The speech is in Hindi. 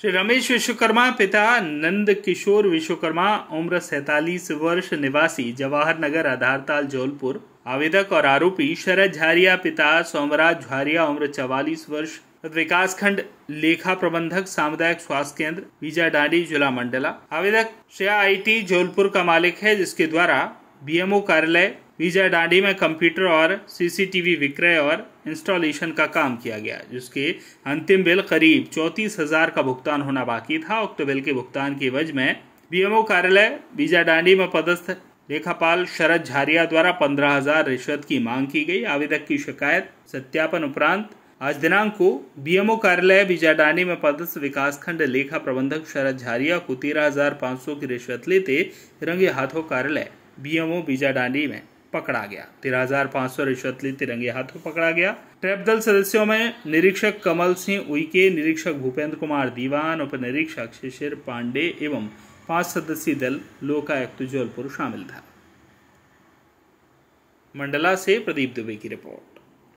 श्री रमेश विश्वकर्मा पिता नंद किशोर विश्वकर्मा उम्र सैतालीस वर्ष निवासी जवाहर नगर आधारताल जौलपुर आवेदक और आरोपी शरद झारिया पिता सोमराज झारिया उम्र चवालीस वर्ष विकास खंड लेखा प्रबंधक सामुदायिक स्वास्थ्य केंद्र बीजा डांडी जिला मंडला आवेदक श्रेया आईटी जौलपुर का मालिक है जिसके द्वारा बीएमओ कार्यालय विजय डांडी में कंप्यूटर और सीसीटीवी विक्रय और इंस्टॉलेशन का काम किया गया जिसके अंतिम बिल करीब चौंतीस हजार का भुगतान होना बाकी था उक्त बिल के भुगतान की वजह में बीएमओ कार्यालय बीजा डांडी में पदस्थ लेखापाल शरद झारिया द्वारा पंद्रह हजार रिश्वत की मांग की गई आवेदक की शिकायत सत्यापन उपरांत आज दिनांक को बीएमओ कार्यालय डांडी में पदस्थ विकासखंड लेखा प्रबंधक शरद झारिया को तेरह हजार पाँच सौ की रिश्वत लेते रंगे हाथों कार्यालय बीएमओ डांडी में पकड़ा गया तेरह हजार पांच सौ रिश्वत ली तिरंगे हाथों पकड़ा गया ट्रैप दल सदस्यों में निरीक्षक कमल सिंह उइके निरीक्षक भूपेंद्र कुमार दीवान उप निरीक्षक शिशिर पांडे एवं पांच सदस्यीय दल लोकायुक्त जौलपुर शामिल था मंडला से प्रदीप दुबे की रिपोर्ट